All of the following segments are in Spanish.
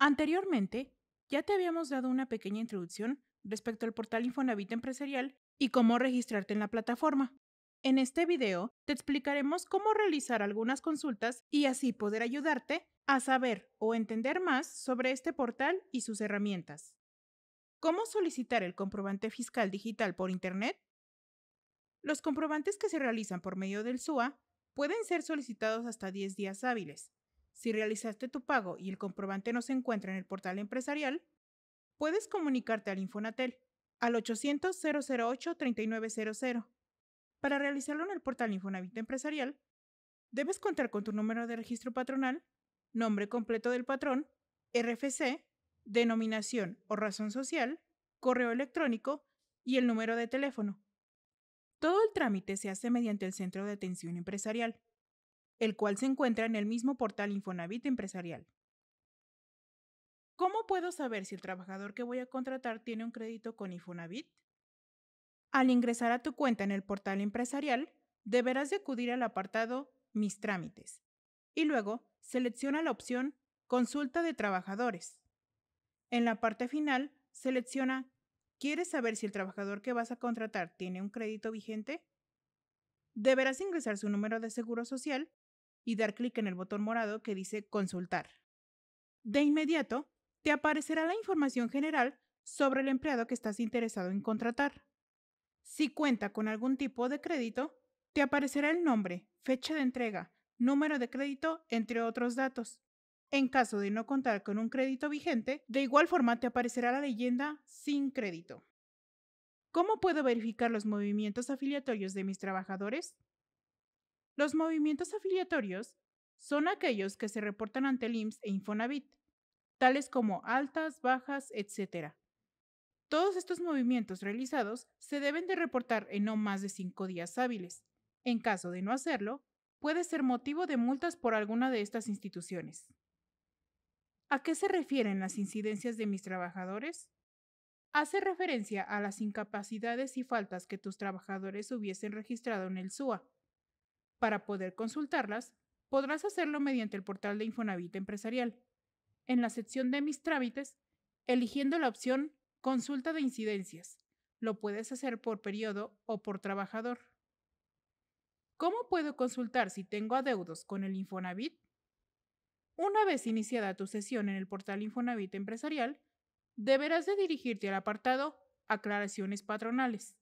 Anteriormente, ya te habíamos dado una pequeña introducción respecto al portal Infonavit Empresarial y cómo registrarte en la plataforma. En este video te explicaremos cómo realizar algunas consultas y así poder ayudarte a saber o entender más sobre este portal y sus herramientas. ¿Cómo solicitar el comprobante fiscal digital por Internet? Los comprobantes que se realizan por medio del SUA pueden ser solicitados hasta 10 días hábiles, si realizaste tu pago y el comprobante no se encuentra en el portal empresarial, puedes comunicarte al Infonatel al 800-008-3900. Para realizarlo en el portal Infonavit Empresarial, debes contar con tu número de registro patronal, nombre completo del patrón, RFC, denominación o razón social, correo electrónico y el número de teléfono. Todo el trámite se hace mediante el Centro de Atención Empresarial el cual se encuentra en el mismo portal Infonavit empresarial. ¿Cómo puedo saber si el trabajador que voy a contratar tiene un crédito con Infonavit? Al ingresar a tu cuenta en el portal empresarial, deberás de acudir al apartado Mis trámites y luego selecciona la opción Consulta de trabajadores. En la parte final, selecciona ¿Quieres saber si el trabajador que vas a contratar tiene un crédito vigente? Deberás ingresar su número de seguro social y dar clic en el botón morado que dice Consultar. De inmediato, te aparecerá la información general sobre el empleado que estás interesado en contratar. Si cuenta con algún tipo de crédito, te aparecerá el nombre, fecha de entrega, número de crédito, entre otros datos. En caso de no contar con un crédito vigente, de igual forma te aparecerá la leyenda sin crédito. ¿Cómo puedo verificar los movimientos afiliatorios de mis trabajadores? Los movimientos afiliatorios son aquellos que se reportan ante el IMSS e Infonavit, tales como altas, bajas, etc. Todos estos movimientos realizados se deben de reportar en no más de cinco días hábiles. En caso de no hacerlo, puede ser motivo de multas por alguna de estas instituciones. ¿A qué se refieren las incidencias de mis trabajadores? Hace referencia a las incapacidades y faltas que tus trabajadores hubiesen registrado en el SUA, para poder consultarlas, podrás hacerlo mediante el portal de Infonavit Empresarial. En la sección de Mis trámites, eligiendo la opción Consulta de incidencias. Lo puedes hacer por periodo o por trabajador. ¿Cómo puedo consultar si tengo adeudos con el Infonavit? Una vez iniciada tu sesión en el portal Infonavit Empresarial, deberás de dirigirte al apartado Aclaraciones patronales.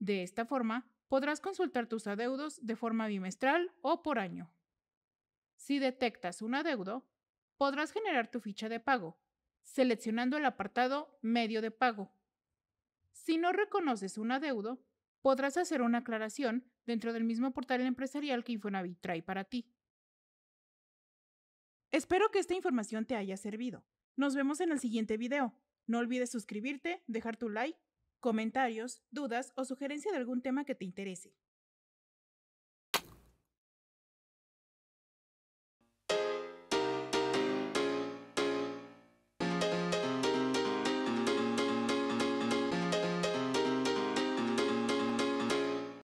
De esta forma, Podrás consultar tus adeudos de forma bimestral o por año. Si detectas un adeudo, podrás generar tu ficha de pago, seleccionando el apartado Medio de pago. Si no reconoces un adeudo, podrás hacer una aclaración dentro del mismo portal empresarial que Infonavit trae para ti. Espero que esta información te haya servido. Nos vemos en el siguiente video. No olvides suscribirte, dejar tu like comentarios, dudas o sugerencia de algún tema que te interese.